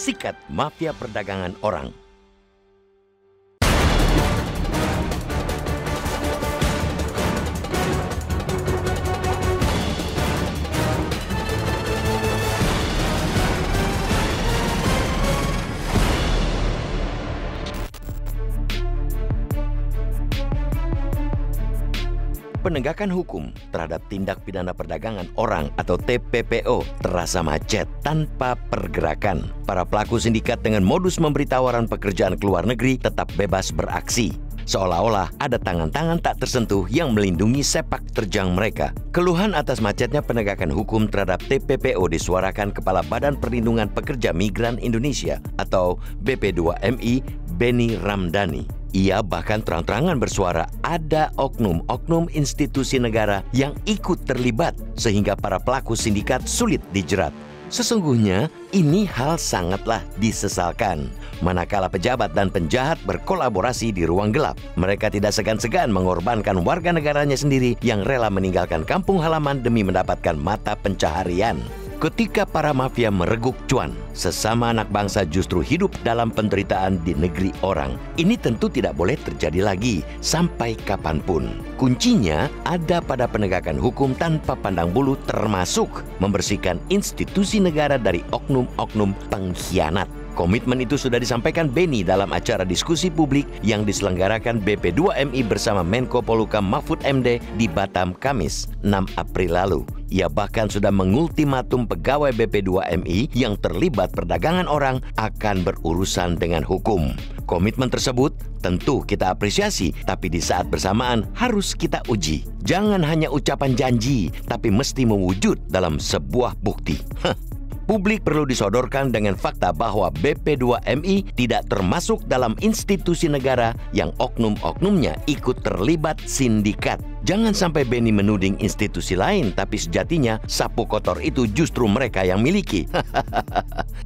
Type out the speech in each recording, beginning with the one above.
sikat mafia perdagangan orang. penegakan hukum terhadap tindak pidana perdagangan orang atau TPPO terasa macet tanpa pergerakan. Para pelaku sindikat dengan modus memberi tawaran pekerjaan ke luar negeri tetap bebas beraksi. Seolah-olah ada tangan-tangan tak tersentuh yang melindungi sepak terjang mereka. Keluhan atas macetnya penegakan hukum terhadap TPPO disuarakan Kepala Badan Perlindungan Pekerja Migran Indonesia atau BP2MI, Beni Ramdhani. Ia bahkan terang-terangan bersuara ada oknum-oknum institusi negara yang ikut terlibat sehingga para pelaku sindikat sulit dijerat. Sesungguhnya ini hal sangatlah disesalkan. Manakala pejabat dan penjahat berkolaborasi di ruang gelap, mereka tidak segan-segan mengorbankan warga negaranya sendiri yang rela meninggalkan kampung halaman demi mendapatkan mata pencaharian. Ketika para mafia mereguk cuan, sesama anak bangsa justru hidup dalam penderitaan di negeri orang. Ini tentu tidak boleh terjadi lagi sampai kapanpun. Kuncinya ada pada penegakan hukum tanpa pandang bulu termasuk membersihkan institusi negara dari oknum-oknum pengkhianat. Komitmen itu sudah disampaikan Beni dalam acara diskusi publik yang diselenggarakan BP2MI bersama Menko Poluka Mahfud MD di Batam Kamis 6 April lalu. Ia bahkan sudah mengultimatum pegawai BP2MI yang terlibat perdagangan orang akan berurusan dengan hukum. Komitmen tersebut tentu kita apresiasi, tapi di saat bersamaan harus kita uji. Jangan hanya ucapan janji, tapi mesti mewujud dalam sebuah bukti. Hah publik perlu disodorkan dengan fakta bahwa BP2MI tidak termasuk dalam institusi negara yang oknum-oknumnya ikut terlibat sindikat. Jangan sampai Benny menuding institusi lain, tapi sejatinya sapu kotor itu justru mereka yang miliki.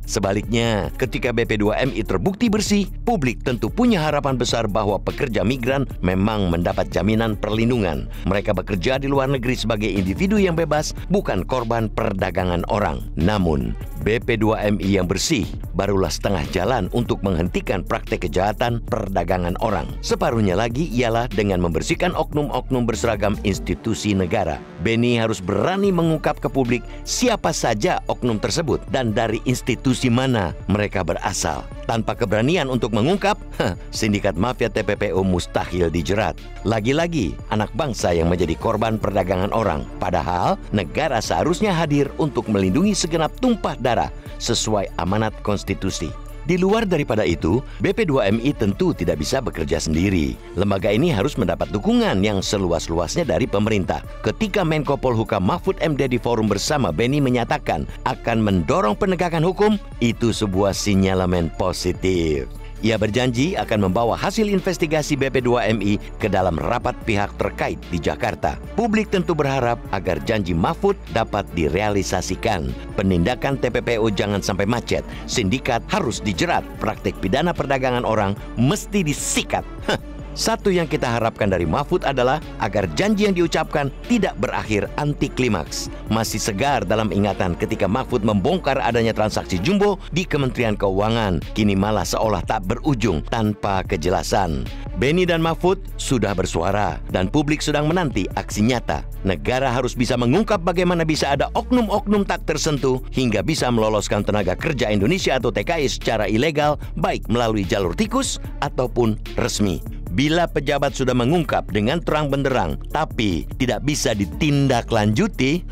Sebaliknya, ketika BP2MI terbukti bersih, publik tentu punya harapan besar bahwa pekerja migran memang mendapat jaminan perlindungan. Mereka bekerja di luar negeri sebagai individu yang bebas, bukan korban perdagangan orang. Namun, BP2MI yang bersih barulah setengah jalan untuk menghentikan praktek kejahatan perdagangan orang. Separuhnya lagi ialah dengan membersihkan oknum-oknum berseragam institusi negara. Beni harus berani mengungkap ke publik siapa saja oknum tersebut dan dari institusi mana mereka berasal. Tanpa keberanian untuk mengungkap, heh, sindikat mafia TPPU mustahil dijerat. Lagi-lagi, anak bangsa yang menjadi korban perdagangan orang. Padahal, negara seharusnya hadir untuk melindungi segenap tumpah darah negara sesuai amanat konstitusi. Di luar daripada itu, BP2MI tentu tidak bisa bekerja sendiri. Lembaga ini harus mendapat dukungan yang seluas-luasnya dari pemerintah. Ketika Menko Polhukam Mahfud MD di forum bersama Beni menyatakan akan mendorong penegakan hukum, itu sebuah sinyalemen positif. Ia berjanji akan membawa hasil investigasi BP2MI ke dalam rapat pihak terkait di Jakarta. Publik tentu berharap agar janji Mahfud dapat direalisasikan. Penindakan TPPO jangan sampai macet. Sindikat harus dijerat. Praktik pidana perdagangan orang mesti disikat. Satu yang kita harapkan dari Mahfud adalah agar janji yang diucapkan tidak berakhir anti klimaks. Masih segar dalam ingatan ketika Mahfud membongkar adanya transaksi jumbo di Kementerian Keuangan. Kini malah seolah tak berujung tanpa kejelasan. Benny dan Mahfud sudah bersuara dan publik sedang menanti aksi nyata. Negara harus bisa mengungkap bagaimana bisa ada oknum-oknum tak tersentuh hingga bisa meloloskan tenaga kerja Indonesia atau TKI secara ilegal baik melalui jalur tikus ataupun resmi bila pejabat sudah mengungkap dengan terang benderang tapi tidak bisa ditindaklanjuti,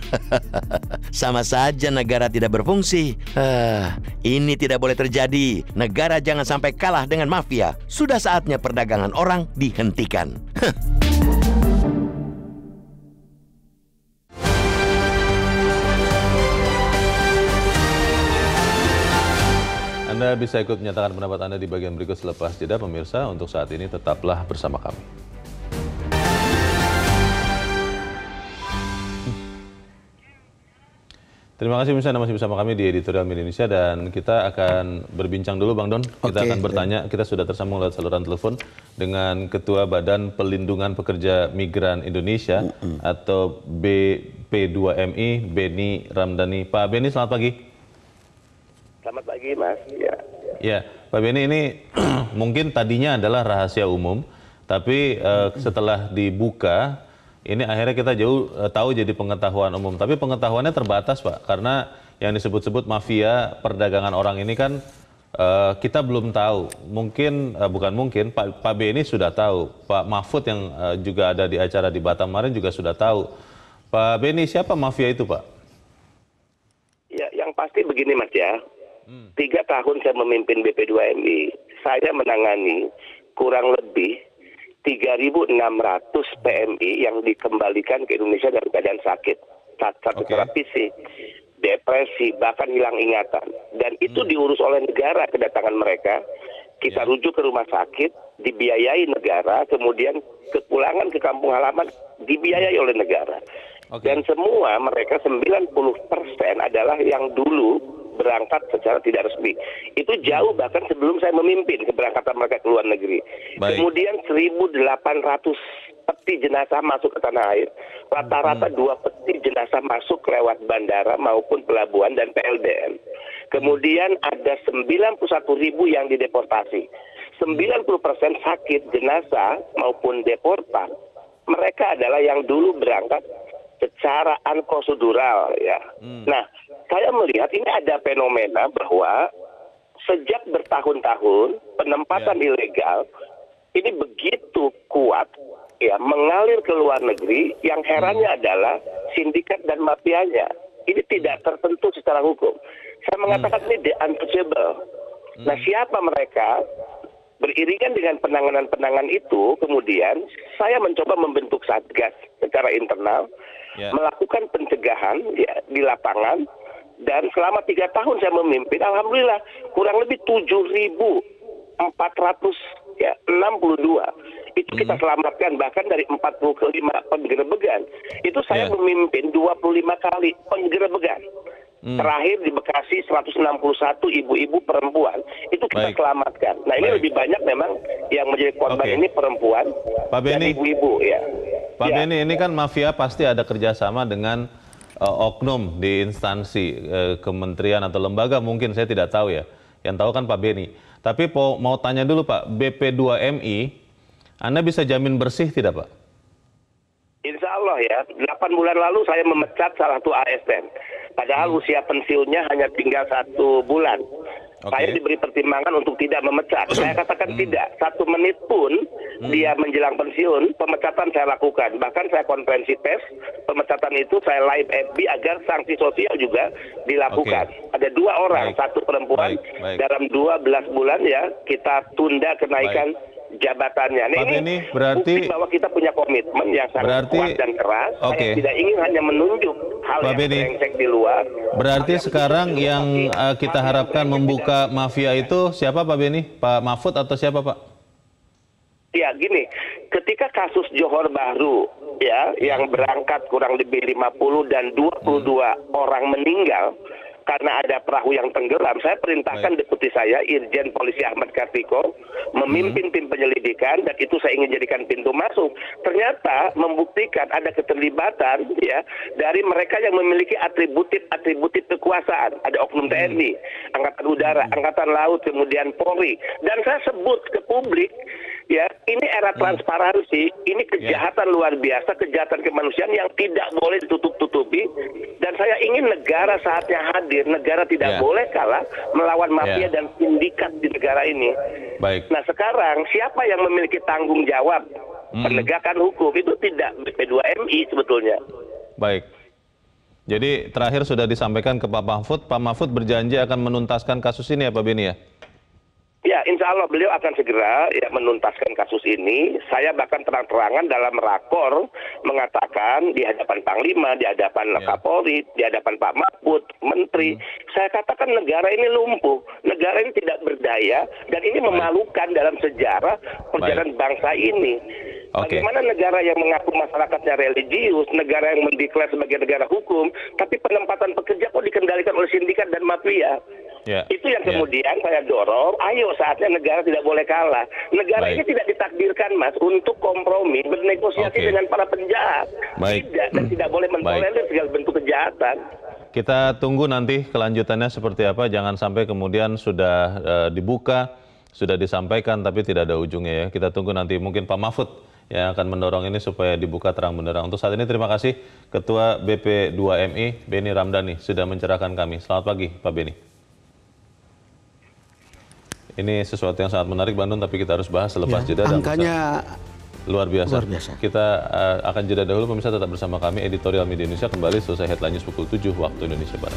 sama saja negara tidak berfungsi. Ah, ini tidak boleh terjadi. Negara jangan sampai kalah dengan mafia. Sudah saatnya perdagangan orang dihentikan. Anda bisa ikut menyatakan pendapat Anda di bagian berikut selepas jeda pemirsa. Untuk saat ini tetaplah bersama kami. Terima kasih misalnya masih bersama kami di Editorial Media Indonesia dan kita akan berbincang dulu Bang Don. Kita okay. akan bertanya, kita sudah tersambung lewat saluran telepon dengan Ketua Badan Pelindungan Pekerja Migran Indonesia mm -hmm. atau BP2MI, Beni Ramdhani. Pak Beni, selamat pagi. Selamat pagi, Mas. Ya. Ya, Pak Beni ini mungkin tadinya adalah rahasia umum, tapi uh, setelah dibuka ini akhirnya kita jauh uh, tahu jadi pengetahuan umum. Tapi pengetahuannya terbatas, Pak, karena yang disebut-sebut mafia perdagangan orang ini kan uh, kita belum tahu. Mungkin uh, bukan mungkin Pak Pak Beni sudah tahu, Pak Mahfud yang uh, juga ada di acara di Batam kemarin juga sudah tahu. Pak Beni siapa mafia itu, Pak? Ya, yang pasti begini, Mas ya hmm. tiga tahun saya memimpin BP2MI, saya menangani kurang lebih 3.600 PMI yang dikembalikan ke Indonesia dari keadaan sakit, satu okay. fisik, depresi, bahkan hilang ingatan. Dan itu hmm. diurus oleh negara kedatangan mereka. Kita yeah. rujuk ke rumah sakit, dibiayai negara, kemudian kepulangan ke kampung halaman dibiayai oleh negara. Okay. Dan semua mereka 90% adalah yang dulu berangkat secara tidak resmi. Itu jauh bahkan sebelum saya memimpin keberangkatan mereka ke luar negeri. Baik. Kemudian 1.800 peti jenazah masuk ke tanah air. Rata-rata hmm. dua peti jenazah masuk lewat bandara maupun pelabuhan dan PLBN. Kemudian ada 91.000 yang dideportasi. 90 persen sakit jenazah maupun deportan. Mereka adalah yang dulu berangkat secara unprosedural ya. Hmm. Nah, saya melihat ini ada fenomena bahwa sejak bertahun-tahun penempatan yeah. ilegal ini begitu kuat ya mengalir ke luar negeri yang hmm. herannya hmm. adalah sindikat dan mafianya ini tidak tertentu secara hukum. Saya mengatakan hmm. ini untouchable. Nah, hmm. Nah, siapa mereka? Beriringan dengan penanganan-penanganan itu, kemudian saya mencoba membentuk satgas secara internal, yeah. melakukan pencegahan ya, di lapangan, dan selama tiga tahun saya memimpin, alhamdulillah kurang lebih 7.400 ya enam puluh dua itu kita hmm. selamatkan bahkan dari empat ke lima penggerebegan itu saya yeah. memimpin lima kali penggerebegan Hmm. Terakhir di Bekasi 161 ibu-ibu perempuan itu kita Baik. selamatkan. Nah ini Baik. lebih banyak memang yang menjadi korban okay. ini perempuan Pak dan ibu-ibu ya. Pak ya. Beni ini kan mafia pasti ada kerjasama dengan uh, oknum di instansi uh, kementerian atau lembaga mungkin saya tidak tahu ya. Yang tahu kan Pak Beni. Tapi po, mau tanya dulu Pak BP2MI, Anda bisa jamin bersih tidak Pak? Insya Allah ya. 8 bulan lalu saya memecat salah satu ASN Padahal hmm. usia pensiunnya hanya tinggal satu bulan. Okay. Saya diberi pertimbangan untuk tidak memecat. saya katakan hmm. tidak. Satu menit pun hmm. dia menjelang pensiun, pemecatan saya lakukan. Bahkan saya konferensi pers, pemecatan itu saya live FB agar sanksi sosial juga dilakukan. Okay. Ada dua orang, baik. satu perempuan. Baik. Baik. Dalam 12 bulan ya, kita tunda kenaikan baik jabatannya. Nah, ini, ini berarti bahwa kita punya komitmen yang sangat berarti, kuat dan keras. Okay. tidak ingin hanya menunjuk hal Pak yang Beni, di luar. Berarti sekarang yang uh, kita harapkan membuka mafia itu siapa Pak Beni? Pak Mahfud atau siapa Pak? Ya gini, ketika kasus Johor Bahru ya yang berangkat kurang lebih 50 dan 22 hmm. orang meninggal, karena ada perahu yang tenggelam, saya perintahkan Baik. deputi saya, Irjen Polisi Ahmad Kartiko, memimpin hmm. tim penyelidikan dan itu saya ingin jadikan pintu masuk. Ternyata membuktikan ada keterlibatan ya dari mereka yang memiliki atributif-atributif kekuasaan. Ada oknum hmm. TNI, Angkatan Udara, hmm. Angkatan Laut, kemudian Polri. Dan saya sebut ke publik ya ini era hmm. transparansi, ini ya. kejahatan yeah. luar biasa, kejahatan kemanusiaan yang tidak boleh ditutup-tutupi. Dan saya ingin negara saatnya hadir, negara tidak yeah. boleh kalah melawan ya. mafia yeah. dan sindikat di negara ini. Baik. Nah sekarang siapa yang memiliki tanggung jawab mm. penegakan hukum itu tidak BP2MI sebetulnya. Baik. Jadi terakhir sudah disampaikan ke Pak Mahfud, Pak Mahfud berjanji akan menuntaskan kasus ini ya Pak Beni ya? Ya, insya Allah beliau akan segera ya, menuntaskan kasus ini. Saya bahkan terang-terangan dalam rakor mengatakan di hadapan Panglima, di hadapan ya. Kapolri, di hadapan Pak Mahfud, Menteri. Hmm. Saya katakan negara ini lumpuh, negara ini tidak berdaya, dan ini Baik. memalukan dalam sejarah perjalanan Baik. bangsa ini. Okay. Bagaimana negara yang mengaku masyarakatnya religius, negara yang mendeklar sebagai negara hukum, tapi penempatan pekerja kok dikendalikan oleh sindikat dan mafia? Yeah. Itu yang ya. kemudian yeah. saya dorong, ayo saatnya negara tidak boleh kalah. Negara Baik. ini tidak ditakdirkan, Mas, untuk kompromi, bernegosiasi okay. dengan para penjahat. Baik. Tidak, dan tidak boleh mentolerir segala bentuk kejahatan. Kita tunggu nanti kelanjutannya seperti apa. Jangan sampai kemudian sudah uh, dibuka, sudah disampaikan, tapi tidak ada ujungnya ya. Kita tunggu nanti mungkin Pak Mahfud yang akan mendorong ini supaya dibuka terang benderang. Untuk saat ini terima kasih Ketua BP2MI Beni Ramdhani sudah mencerahkan kami. Selamat pagi Pak Beni. Ini sesuatu yang sangat menarik Bandung, tapi kita harus bahas selepas ya, jeda. Angkanya luar biasa. luar biasa. Kita uh, akan jeda dahulu, pemirsa tetap bersama kami. Editorial Media Indonesia kembali selesai headline news pukul 7 waktu Indonesia Barat.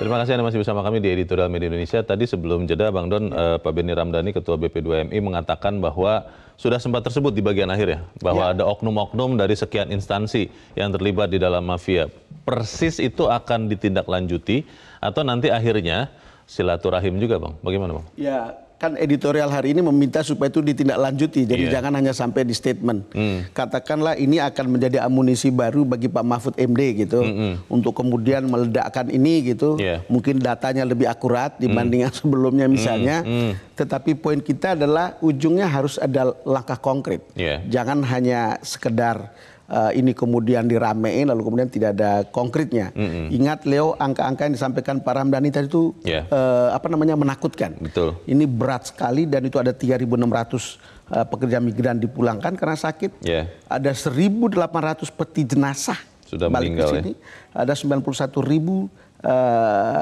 Terima kasih Anda masih bersama kami di Editorial Media Indonesia. Tadi sebelum jeda, Bang Don, iya. eh, Pak Beni Ramdhani, Ketua BP2MI, mengatakan bahwa sudah sempat tersebut di bagian akhir ya, bahwa ya. ada oknum-oknum dari sekian instansi yang terlibat di dalam mafia. Persis itu akan ditindaklanjuti atau nanti akhirnya silaturahim juga, Bang? Bagaimana, Bang? Ya, kan editorial hari ini meminta supaya itu ditindaklanjuti. Jadi yeah. jangan hanya sampai di statement. Mm. Katakanlah ini akan menjadi amunisi baru bagi Pak Mahfud MD gitu mm -hmm. untuk kemudian meledakkan ini gitu. Yeah. Mungkin datanya lebih akurat dibanding mm. sebelumnya misalnya. Mm. Mm. Tetapi poin kita adalah ujungnya harus ada langkah konkret. Yeah. Jangan hanya sekedar uh, ini kemudian diramein lalu kemudian tidak ada konkretnya. Mm-hmm. Ingat Leo angka-angka yang disampaikan Pak Ramdhani tadi itu yeah. uh, apa namanya menakutkan. Betul. Ini berat sekali dan itu ada 3.600 uh, eh, pekerja migran dipulangkan karena sakit. Yeah. Ada 1.800 peti jenazah sudah balik meninggal, ke ya. sini. Ya? Ada 91.000 uh,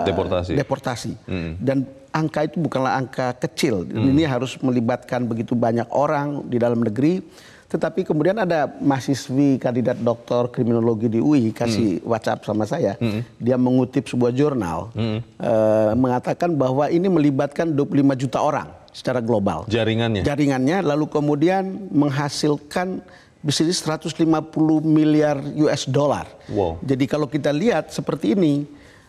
deportasi. deportasi. Mm-hmm. Dan angka itu bukanlah angka kecil. Mm-hmm. Ini harus melibatkan begitu banyak orang di dalam negeri tetapi kemudian ada mahasiswi kandidat doktor kriminologi di UI kasih hmm. WhatsApp sama saya. Hmm. Dia mengutip sebuah jurnal hmm. eh, mengatakan bahwa ini melibatkan 25 juta orang secara global. Jaringannya. Jaringannya lalu kemudian menghasilkan bisnis 150 miliar US dollar. Wow. Jadi kalau kita lihat seperti ini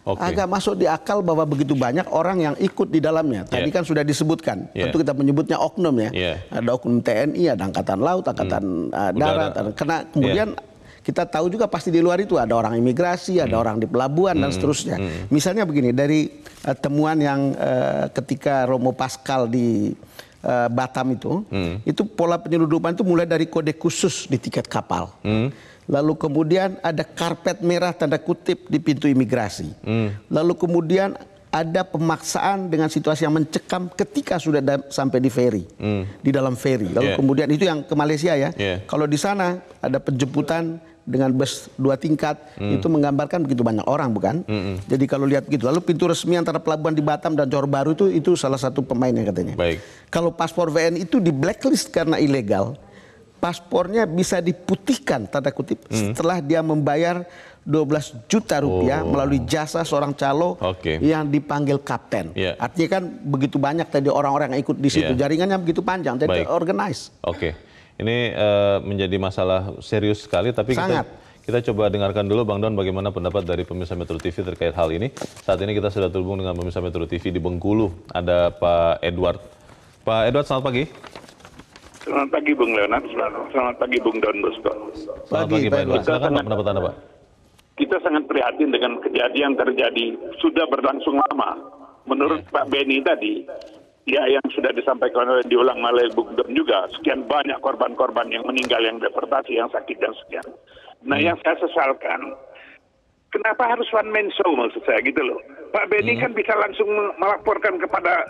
okay. agak masuk di akal bahwa begitu banyak orang yang ikut di dalamnya. Ya. Tadi yeah. kan sudah disebutkan, yeah. tentu kita menyebutnya oknum ya. Yeah. Ada oknum TNI, ada angkatan laut, angkatan hmm. Eh, darat, Udara. kena kemudian yeah. Kita tahu juga pasti di luar itu ada orang imigrasi, ada hmm. orang di pelabuhan hmm. dan seterusnya. Hmm. Misalnya begini dari uh, temuan yang uh, ketika Romo Pascal di Batam itu, hmm. itu pola penyeludupan itu mulai dari kode khusus di tiket kapal. Hmm Lalu kemudian ada karpet merah tanda kutip di pintu imigrasi. Hmm. Lalu kemudian ada pemaksaan dengan situasi yang mencekam ketika sudah sampai di ferry, hmm. di dalam ferry. Lalu yeah. kemudian itu yang ke Malaysia ya. Yeah. Kalau di sana ada penjemputan dengan bus dua tingkat hmm. itu menggambarkan begitu banyak orang bukan? Hmm. Jadi kalau lihat gitu, lalu pintu resmi antara pelabuhan di Batam dan Johor Baru itu itu salah satu pemainnya katanya. Baik. Kalau paspor VN itu di blacklist karena ilegal paspornya bisa diputihkan tanda kutip hmm. setelah dia membayar 12 juta rupiah oh. melalui jasa seorang calo okay. yang dipanggil kapten. Yeah. Artinya kan begitu banyak tadi orang-orang yang ikut di situ. Yeah. Jaringannya begitu panjang, jadi Baik. organize. Oke. Okay. Ini uh, menjadi masalah serius sekali tapi Sangat. kita kita coba dengarkan dulu Bang Don bagaimana pendapat dari pemirsa Metro TV terkait hal ini. Saat ini kita sudah terhubung dengan pemirsa Metro TV di Bengkulu. Ada Pak Edward. Pak Edward, selamat pagi. Selamat pagi Bung Leonard, selamat pagi Bung Don Bosco. Selamat pagi, Pak Silakan Pak pendapat Anda Pak. Kita sangat prihatin dengan kejadian terjadi, sudah berlangsung lama. Menurut ya. Pak Beni tadi, ya yang sudah disampaikan oleh diulang oleh Bung Don juga, sekian banyak korban-korban yang meninggal, yang deportasi, yang sakit, dan sekian. Nah hmm. yang saya sesalkan, kenapa harus one man show maksud saya gitu loh. Pak Beni hmm. kan bisa langsung melaporkan kepada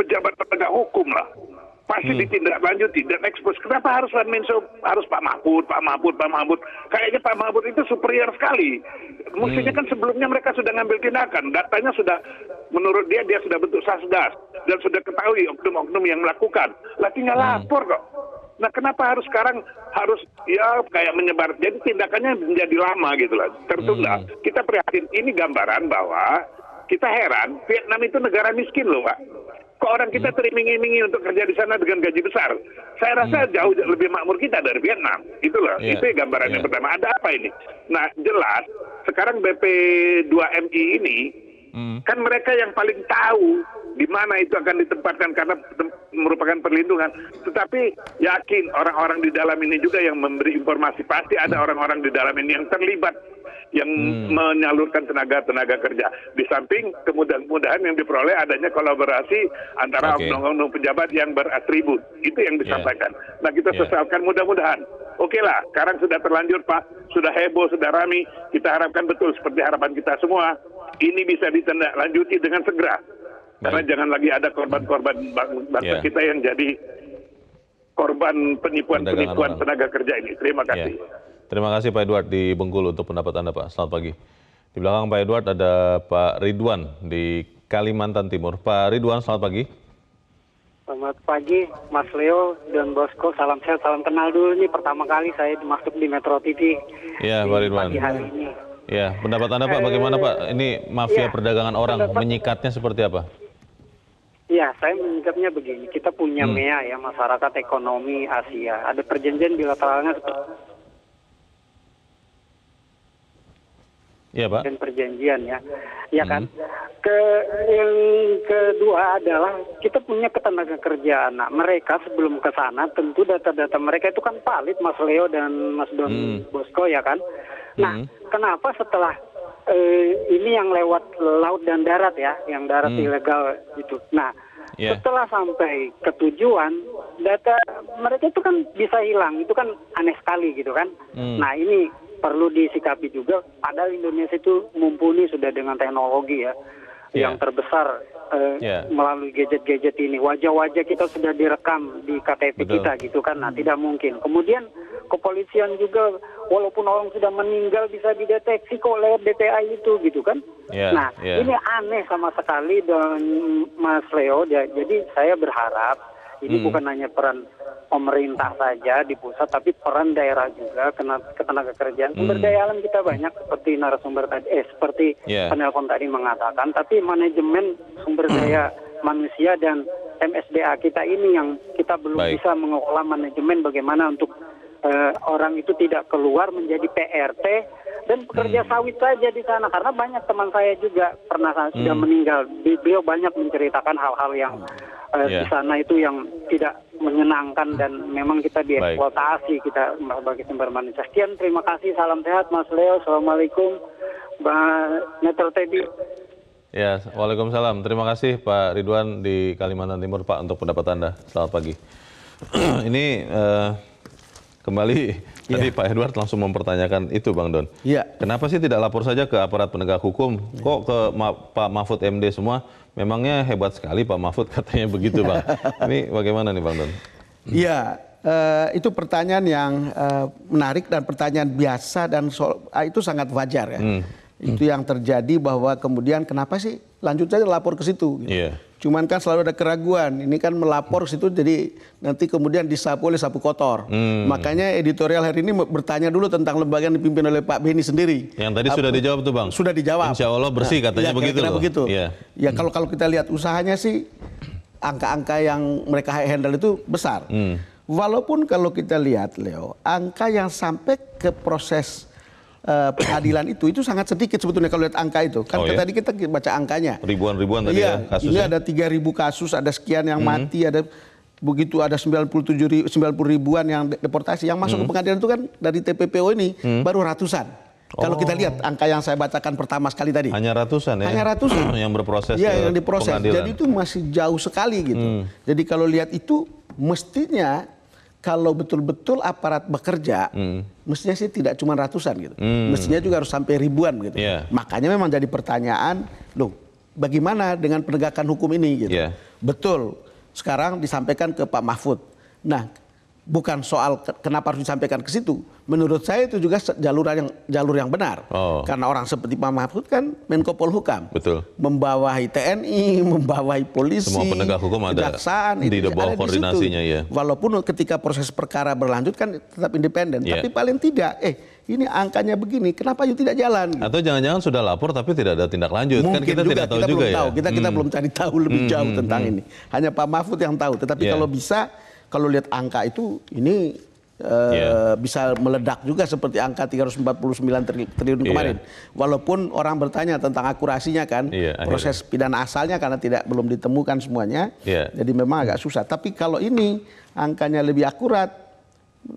pejabat penegak hukum lah pasti hmm. ditindaklanjuti dan ekspos. Kenapa harus Menso, harus Pak Mahfud, Pak Mahfud, Pak Mahfud? Kayaknya Pak Mahfud itu superior sekali. Mestinya hmm. kan sebelumnya mereka sudah ngambil tindakan, datanya sudah menurut dia dia sudah bentuk sasgas dan sudah ketahui oknum-oknum yang melakukan. Lah tinggal hmm. lapor kok. Nah kenapa harus sekarang harus ya kayak menyebar? Jadi tindakannya menjadi lama gitu lah, tertunda. Hmm. Kita prihatin. Ini gambaran bahwa kita heran Vietnam itu negara miskin loh, Pak. Kok orang kita hmm. teriming-imingi untuk kerja di sana dengan gaji besar? Saya rasa hmm. jauh lebih makmur kita dari Vietnam. Itulah, yeah. itu gambaran yeah. yang iya. pertama. Ada apa ini? Nah, jelas sekarang BP 2MI ini hmm. kan mereka yang paling tahu di mana itu akan ditempatkan karena merupakan perlindungan. Tetapi yakin orang-orang di dalam ini juga yang memberi informasi pasti ada orang-orang di dalam ini yang terlibat yang hmm. menyalurkan tenaga-tenaga kerja. Di samping kemudahan-kemudahan yang diperoleh adanya kolaborasi antara oknum-oknum okay. pejabat yang beratribut. Itu yang ya. disampaikan. Yeah. Nah, kita yeah. sesalkan mudah-mudahan. Oke okay lah, sekarang sudah terlanjur Pak, sudah heboh, sudah rami. Kita harapkan betul seperti harapan kita semua ini bisa ditindaklanjuti dengan segera. Karena Baik. jangan lagi ada korban-korban bangsa yeah. kita yang jadi korban penipuan-penipuan tenaga kerja ini. Terima kasih. Ya. Terima kasih Pak Edward di Bengkulu untuk pendapat Anda Pak. Selamat pagi. Di belakang Pak Edward ada Pak Ridwan di Kalimantan Timur. Pak Ridwan, selamat pagi. Selamat pagi Mas Leo dan Bosco. Salam sehat, salam kenal dulu Ini Pertama kali saya masuk di Metro TV. Iya, Pak Ridwan. Pagi hari ini. Ya, pendapat Anda Pak bagaimana Pak? Eh, Ini mafia ya, perdagangan orang pendapat, menyikatnya seperti apa? Ya, saya menyikapnya begini. Kita punya hmm. MEA ya, masyarakat ekonomi Asia. Ada perjanjian bilateralnya seperti Ya, Pak. Dan perjanjian ya. Ya kan? Hmm. Ke yang kedua adalah kita punya ketenaga kerjaan. Nah, mereka sebelum ke sana tentu data-data mereka itu kan valid Mas Leo dan Mas Don hmm. Bosco ya kan? Nah, hmm. kenapa setelah eh, ini yang lewat laut dan darat ya, yang darat hmm. ilegal itu. Nah, yeah. setelah sampai ke tujuan, data mereka itu kan bisa hilang. Itu kan aneh sekali gitu kan. Hmm. Nah, ini perlu disikapi juga. Padahal Indonesia itu mumpuni sudah dengan teknologi ya, yeah. yang terbesar eh, yeah. melalui gadget-gadget ini. Wajah-wajah kita sudah direkam di KTP Betul. kita gitu kan. Nah, hmm. tidak mungkin. Kemudian kepolisian juga walaupun orang sudah meninggal bisa dideteksi kok lewat DTA itu gitu kan. Yeah, nah, yeah. ini aneh sama sekali dan Mas Leo ya, jadi saya berharap ini hmm. bukan hanya peran pemerintah saja di pusat tapi peran daerah juga kena ketenaga kerjaan sumber hmm. daya alam kita banyak seperti narasumber tadi eh seperti yeah. penelpon tadi mengatakan tapi manajemen sumber daya manusia dan MSDA kita ini yang kita belum Baik. bisa mengelola manajemen bagaimana untuk uh, orang itu tidak keluar menjadi PRT dan pekerja hmm. sawit saja di sana karena banyak teman saya juga pernah hmm. sudah meninggal. Beliau banyak menceritakan hal-hal yang uh, hmm. eh, yeah. di ya. sana itu yang tidak menyenangkan dan hmm. memang kita dieksploitasi kita sebagai sumber manusia. Sekian terima kasih salam sehat Mas Leo. Assalamualaikum. Bang Metro Teddy. Ya, Waalaikumsalam. Terima kasih Pak Ridwan di Kalimantan Timur Pak untuk pendapat Anda. Selamat pagi. Ini uh, Kembali ya. tadi iya. Pak Edward langsung mempertanyakan itu Bang Don. Iya. Kenapa sih tidak lapor saja ke aparat penegak hukum? Ya. Kok ke Ma Pak Mahfud MD semua? Memangnya hebat sekali Pak Mahfud katanya begitu Bang. Ini bagaimana nih Bang Don? Iya, Uh, itu pertanyaan yang uh, menarik dan pertanyaan biasa dan so, uh, ah, itu sangat wajar ya. Hmm. Itu yang terjadi bahwa kemudian kenapa sih lanjut saja lapor ke situ. Gitu. Yeah. Cuman kan selalu ada keraguan. Ini kan melapor situ jadi nanti kemudian disapu oleh sapu kotor. Hmm. Makanya editorial hari ini bertanya dulu tentang lembaga yang dipimpin oleh Pak Beni sendiri. Yang tadi Apa, sudah dijawab tuh Bang. Sudah dijawab. Insya Allah bersih nah, katanya ya, begitu -kira begitu. Ya, ya kalau kalau kita lihat usahanya sih angka-angka yang mereka handle itu besar. Hmm. Walaupun kalau kita lihat Leo, angka yang sampai ke proses uh, pengadilan itu itu sangat sedikit sebetulnya kalau lihat angka itu. Kan oh, iya? tadi kita baca angkanya. Ribuan-ribuan tadi iya, ya kasusnya. Ini ada 3000 kasus, ada sekian yang mm hmm. mati, ada begitu ada 97 ribu, 90 ribuan yang deportasi yang masuk mm hmm. ke mhm. pengadilan itu kan dari TPPO ini hmm. baru ratusan. Oh. Kalau kita oh. lihat angka yang saya bacakan pertama sekali tadi. Hanya ratusan ya? Hanya ratusan. yang berproses ya, yang diproses. Pengadilan. Jadi itu masih jauh sekali gitu. Hmm. Jadi kalau lihat itu mestinya kalau betul-betul aparat bekerja, hmm. mestinya sih tidak cuma ratusan gitu, hmm. mestinya juga harus sampai ribuan gitu. Yeah. Makanya memang jadi pertanyaan, loh, bagaimana dengan penegakan hukum ini gitu? Yeah. Betul. Sekarang disampaikan ke Pak Mahfud. Nah, bukan soal kenapa harus disampaikan ke situ. Menurut saya itu juga jalur yang jalur yang benar. Oh. Karena orang seperti Pak Mahfud kan Menko Polhukam. Betul. Membawahi TNI, membawahi polisi, semua penegak hukum ada kejaksaan di bawah koordinasinya di ya. Walaupun ketika proses perkara berlanjut kan tetap independen, yeah. tapi paling tidak eh ini angkanya begini, kenapa itu tidak jalan? Atau jangan-jangan sudah lapor tapi tidak ada tindak lanjut. Kan Mungkin kan kita juga, tidak tahu kita juga belum ya. Tahu. Kita hmm. kita belum cari tahu lebih hmm. jauh hmm, tentang hmm. ini. Hanya Pak Mahfud yang tahu, tetapi yeah. kalau bisa kalau lihat angka itu ini uh, eh, yeah. bisa meledak juga seperti angka 349 tri triliun iya. kemarin. Walaupun orang bertanya tentang akurasinya kan, yeah, proses pidana asalnya karena tidak belum ditemukan semuanya, yeah. jadi memang agak susah. Tapi kalau ini angkanya lebih akurat,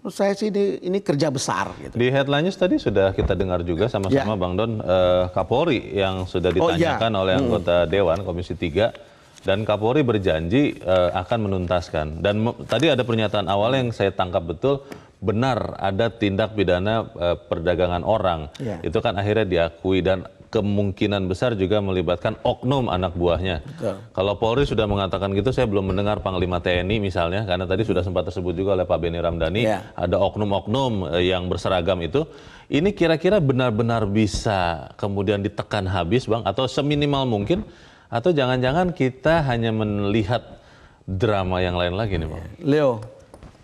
saya sih ini, ini kerja besar. Gitu. Di headline tadi sudah kita dengar juga sama-sama yeah. Bang Don uh, Kapolri yang sudah oh, iya. ditanyakan oh, yeah. oleh hmm. anggota hmm. Dewan Komisi 3 dan Kapolri berjanji uh, akan menuntaskan. Dan tadi ada pernyataan awal yang saya tangkap betul benar ada tindak pidana uh, perdagangan orang. Yeah. Itu kan akhirnya diakui dan kemungkinan besar juga melibatkan oknum anak buahnya. Betul. Kalau Polri sudah mengatakan gitu, saya belum mendengar Panglima TNI misalnya, karena tadi sudah sempat tersebut juga oleh Pak Beni Ramdhani, yeah. ada oknum-oknum eh, yang berseragam itu. Ini kira-kira benar-benar bisa kemudian ditekan habis, Bang, atau seminimal mungkin atau jangan-jangan kita hanya melihat drama yang lain lagi nih, Pak? Iya. Leo,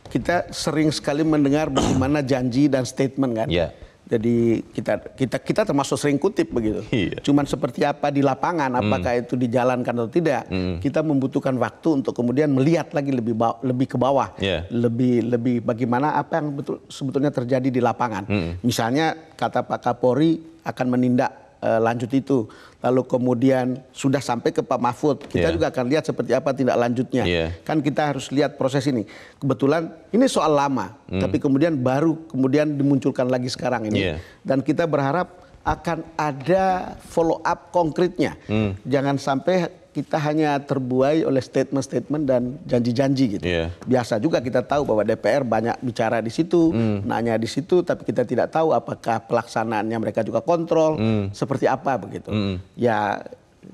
kita sering sekali mendengar bagaimana janji dan statement kan. Yeah. Jadi kita kita kita termasuk sering kutip begitu. Iya. Cuman seperti apa di lapangan, apakah mm. itu dijalankan atau tidak, mm. kita membutuhkan waktu untuk kemudian melihat lagi lebih bawah, lebih ke bawah, yeah. lebih lebih bagaimana apa yang betul sebetulnya terjadi di lapangan. Mm. Misalnya kata Pak Kapolri akan menindak Eh, lanjut itu. Lalu kemudian sudah sampai ke Pak Mahfud. Kita yeah. juga akan lihat seperti apa tindak lanjutnya. Yeah. Kan kita harus lihat proses ini. Kebetulan ini soal lama, mm. tapi kemudian baru kemudian dimunculkan lagi sekarang ini. Yeah. Dan kita berharap akan ada follow up konkretnya. Mm. Jangan sampai kita hanya terbuai oleh statement-statement dan janji-janji gitu. Yeah. Biasa juga kita tahu bahwa DPR banyak bicara di situ, mm. nanya di situ, tapi kita tidak tahu apakah pelaksanaannya mereka juga kontrol, mm. seperti apa begitu. Mm. Ya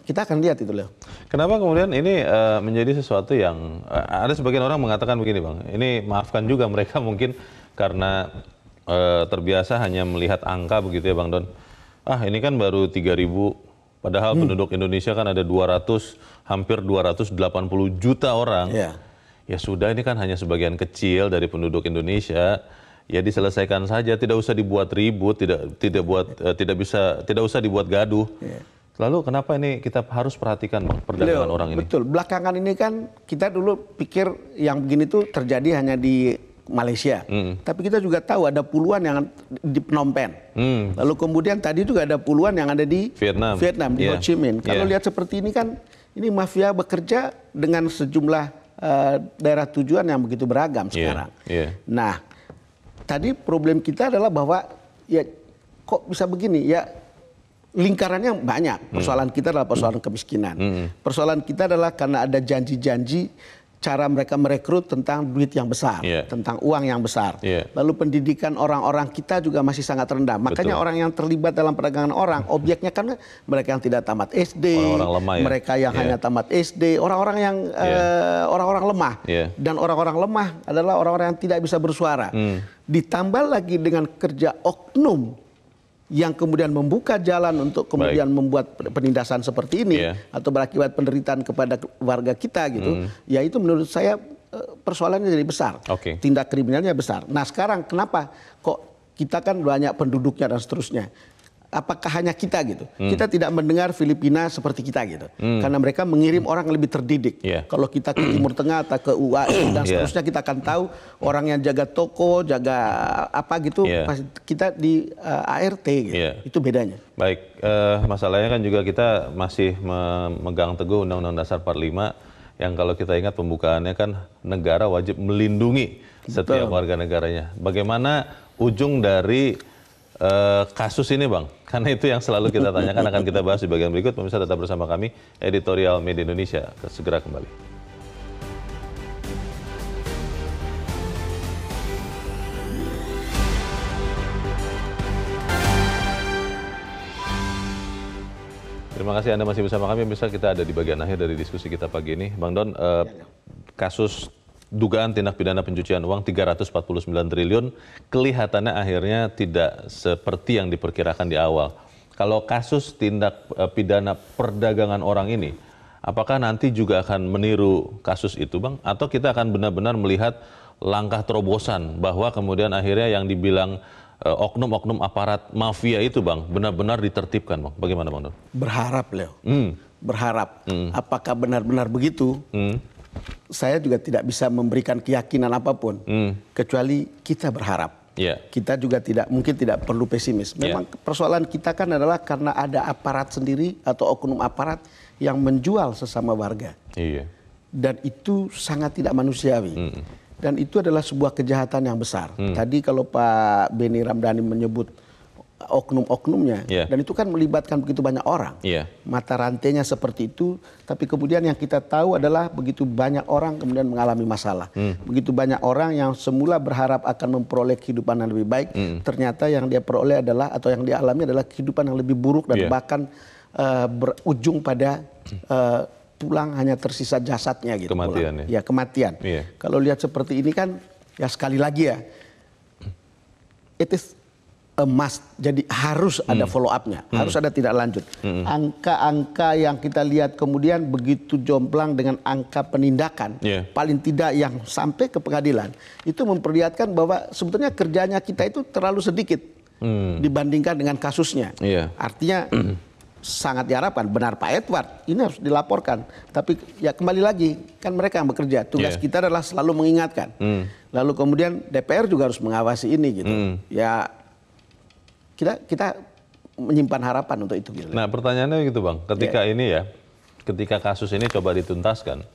kita akan lihat itu loh. Kenapa kemudian ini uh, menjadi sesuatu yang uh, ada sebagian orang mengatakan begini bang, ini maafkan juga mereka mungkin karena uh, terbiasa hanya melihat angka begitu ya bang Don. Ah ini kan baru 3000 Padahal hmm. penduduk Indonesia kan ada 200 hampir 280 juta orang. Ya. Ya sudah ini kan hanya sebagian kecil dari penduduk Indonesia. Ya diselesaikan saja, tidak usah dibuat ribut, tidak tidak buat uh, tidak bisa tidak usah dibuat gaduh. Ya. Lalu kenapa ini kita harus perhatikan perdagangan orang ini? Betul, belakangan ini kan kita dulu pikir yang begini tuh terjadi hanya di Malaysia. Mm. Tapi kita juga tahu ada puluhan yang di Phnom Penh. Mm. Lalu kemudian tadi juga ada puluhan yang ada di Vietnam, Vietnam di yeah. Ho Chi Minh. Kalau yeah. lihat seperti ini kan ini mafia bekerja dengan sejumlah uh, daerah tujuan yang begitu beragam iya. sekarang. Yeah. Yeah. Nah, tadi problem kita adalah bahwa ya kok bisa begini ya lingkarannya banyak. Hmm. Persoalan kita adalah persoalan kemiskinan. Hmm. Persoalan kita adalah karena ada janji-janji cara mereka merekrut tentang duit yang besar, yeah. tentang uang yang besar. Yeah. Lalu pendidikan orang-orang kita juga masih sangat rendah. Makanya Betul. orang yang terlibat dalam perdagangan orang, objeknya kan mereka yang tidak tamat SD, orang-orang lemah, ya. mereka yang yeah. hanya tamat SD, orang-orang yang yeah. Iya. uh, lemah. Yeah. Dan orang-orang lemah adalah orang-orang yang tidak bisa bersuara. Mm. Ditambah lagi dengan kerja oknum yang kemudian membuka jalan untuk kemudian Baik. membuat penindasan seperti ini yeah. atau berakibat penderitaan kepada warga kita gitu, mm. ya itu menurut saya e, persoalannya jadi besar, okay. tindak kriminalnya besar. Nah sekarang kenapa kok kita kan banyak penduduknya dan seterusnya apakah hanya kita gitu. Hmm. Kita tidak mendengar Filipina seperti kita gitu. Hmm. Karena mereka mengirim orang lebih terdidik. Yeah. Kalau kita ke Timur Tengah atau ke UAE dan seterusnya kita akan tahu orang yang jaga toko, jaga apa gitu yeah. kita di uh, eh, ART gitu. Yeah. Itu bedanya. Baik, uh, masalahnya kan juga kita masih memegang teguh Undang-Undang Dasar 45 yang kalau kita ingat pembukaannya kan negara wajib melindungi Betul. setiap warga negaranya. Bagaimana ujung dari Eh, kasus ini Bang, karena itu yang selalu kita tanyakan akan kita bahas di bagian berikut. Pemirsa tetap bersama kami, Editorial Media Indonesia. Segera kembali. Terima kasih Anda masih bersama kami. Bisa kita ada di bagian akhir dari diskusi kita pagi ini. Bang Don, eh, ya, ya. kasus dugaan tindak pidana pencucian uang 349 triliun kelihatannya akhirnya tidak seperti yang diperkirakan di awal. Kalau kasus tindak e, pidana perdagangan orang ini, apakah nanti juga akan meniru kasus itu, Bang? Atau kita akan benar-benar melihat langkah terobosan bahwa kemudian akhirnya yang dibilang e, oknum-oknum aparat mafia itu, Bang, benar-benar ditertibkan, Bang? Bagaimana, Bang? Berharap, Leo. Hmm. Berharap. Hmm. Apakah benar-benar begitu? Hmm saya juga tidak bisa memberikan keyakinan apapun hmm. kecuali kita berharap. Yeah. Kita juga tidak mungkin tidak perlu pesimis. Iya. Memang yeah. persoalan kita kan adalah karena ada aparat sendiri atau oknum aparat yang menjual sesama warga. Yeah. Dan itu sangat tidak manusiawi. Mm. Dan itu adalah sebuah kejahatan yang besar. Mm. Tadi kalau Pak Beni Ramdhani menyebut oknum-oknumnya yeah. dan itu kan melibatkan begitu banyak orang yeah. mata rantainya seperti itu tapi kemudian yang kita tahu adalah begitu banyak orang kemudian mengalami masalah mm. begitu banyak orang yang semula berharap akan memperoleh kehidupan yang lebih baik mm. ternyata yang dia peroleh adalah atau yang dialami adalah kehidupan yang lebih buruk dan yeah. bahkan uh, berujung pada uh, pulang hanya tersisa jasadnya gitu kematian ya, ya kematian yeah. kalau lihat seperti ini kan ya sekali lagi ya it is emas. Jadi harus ada hmm. follow upnya hmm. harus ada tidak lanjut. Hmm. Angka-angka hmm. yang kita lihat kemudian begitu jomplang dengan angka penindakan, yeah. paling tidak yang sampai ke pengadilan, itu memperlihatkan bahwa sebetulnya kerjanya kita itu terlalu sedikit hmm. dibandingkan dengan kasusnya. Yeah. Artinya hmm. sangat diharapkan benar Pak Edward ini harus dilaporkan. Tapi ya kembali lagi kan mereka yang bekerja, tugas yeah. kita adalah selalu mengingatkan. Lalu kemudian DPR juga harus mengawasi ini gitu. Ya kita kita menyimpan harapan untuk itu. Gitu. Nah pertanyaannya gitu bang, ketika yeah. ini ya, ketika kasus ini coba dituntaskan,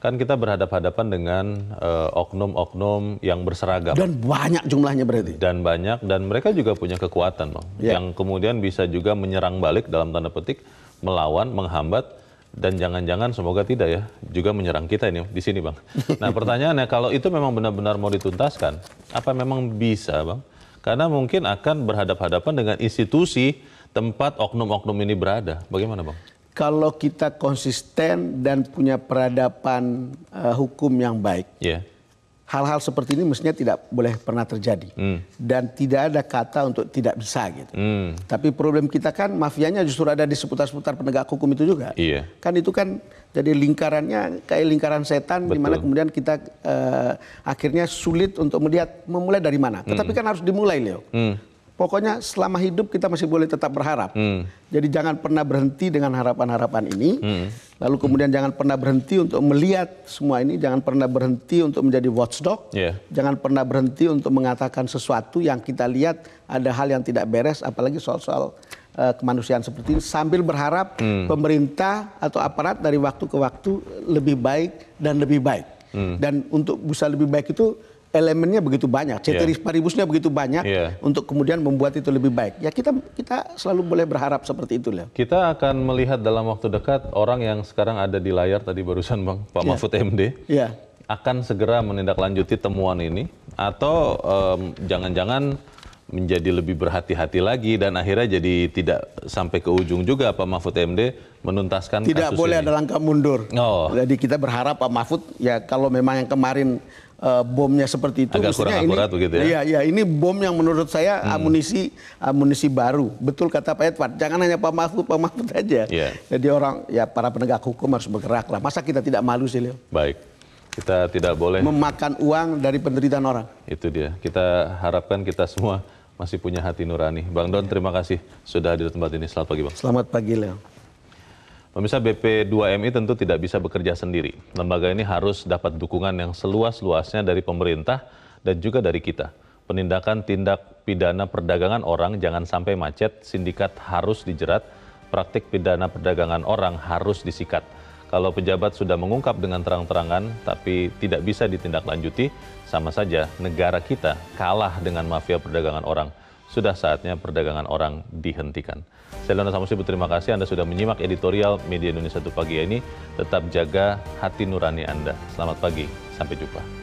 kan kita berhadap-hadapan dengan eh, oknum-oknum uh, yang berseragam dan banyak jumlahnya berarti dan banyak dan mereka juga punya kekuatan bang yeah. yang kemudian bisa juga menyerang balik dalam tanda petik melawan menghambat dan jangan-jangan semoga tidak ya juga menyerang kita ini di sini bang nah pertanyaannya kalau itu memang benar-benar mau dituntaskan apa memang bisa bang karena mungkin akan berhadap-hadapan dengan institusi tempat oknum-oknum ini berada. Bagaimana Bang? Kalau kita konsisten dan punya peradaban uh, hukum yang baik, yeah hal-hal seperti ini mestinya tidak boleh pernah terjadi hmm. dan tidak ada kata untuk tidak bisa gitu. Hmm. Tapi problem kita kan mafianya justru ada di seputar-seputar penegak hukum itu juga. Iya. Kan itu kan jadi lingkarannya kayak lingkaran setan di mana kemudian kita uh, akhirnya sulit untuk melihat memulai dari mana. Hmm. Tetapi hmm. kan harus dimulai, Leo. Hmm pokoknya selama hidup kita masih boleh tetap berharap. Hmm. Jadi jangan pernah berhenti dengan harapan-harapan ini. Hmm. Lalu kemudian hmm. jangan pernah berhenti untuk melihat semua ini, jangan pernah berhenti untuk menjadi watchdog. Yeah. Jangan pernah berhenti untuk mengatakan sesuatu yang kita lihat ada hal yang tidak beres apalagi soal-soal uh, kemanusiaan seperti ini sambil berharap hmm. pemerintah atau aparat dari waktu ke waktu lebih baik dan lebih baik. Hmm. Dan untuk bisa lebih baik itu elemennya begitu banyak, iya. ceteris yeah. paribusnya begitu banyak yeah. untuk kemudian membuat itu lebih baik. Ya kita kita selalu boleh berharap seperti itu lah. Kita akan melihat dalam waktu dekat orang yang sekarang ada di layar tadi barusan Bang Pak yeah. Mahfud MD. Yeah. akan segera menindaklanjuti temuan ini atau jangan-jangan um, menjadi lebih berhati-hati lagi dan akhirnya jadi tidak sampai ke ujung juga Pak Mahfud MD menuntaskan tidak kasus boleh ini. ada langkah mundur. Oh. Jadi kita berharap Pak Mahfud ya kalau memang yang kemarin Eh, bomnya seperti itu. Agak kurang akurat begitu ya? Iya, iya. Ini bom yang menurut saya hmm. amunisi amunisi baru. Betul kata Pak Edward. Jangan hanya Pak Mahfud, Pak Mahfud saja. Yeah. Jadi orang, ya para penegak hukum harus bergerak lah. Masa kita tidak malu sih, Leo? Baik. Kita tidak boleh... Memakan uang dari penderitaan orang. Itu dia. Kita harapkan kita semua masih punya hati nurani. Bang Don, terima kasih sudah hadir di tempat ini. Selamat pagi, Bang. Selamat pagi, Leo. Pemirsa BP2MI tentu tidak bisa bekerja sendiri. Lembaga ini harus dapat dukungan yang seluas-luasnya dari pemerintah dan juga dari kita. Penindakan tindak pidana perdagangan orang jangan sampai macet, sindikat harus dijerat, praktik pidana perdagangan orang harus disikat. Kalau pejabat sudah mengungkap dengan terang-terangan tapi tidak bisa ditindaklanjuti, sama saja negara kita kalah dengan mafia perdagangan orang sudah saatnya perdagangan orang dihentikan. Saya Leona Samusi berterima kasih Anda sudah menyimak editorial Media Indonesia 1 pagi ini. Tetap jaga hati nurani Anda. Selamat pagi, sampai jumpa.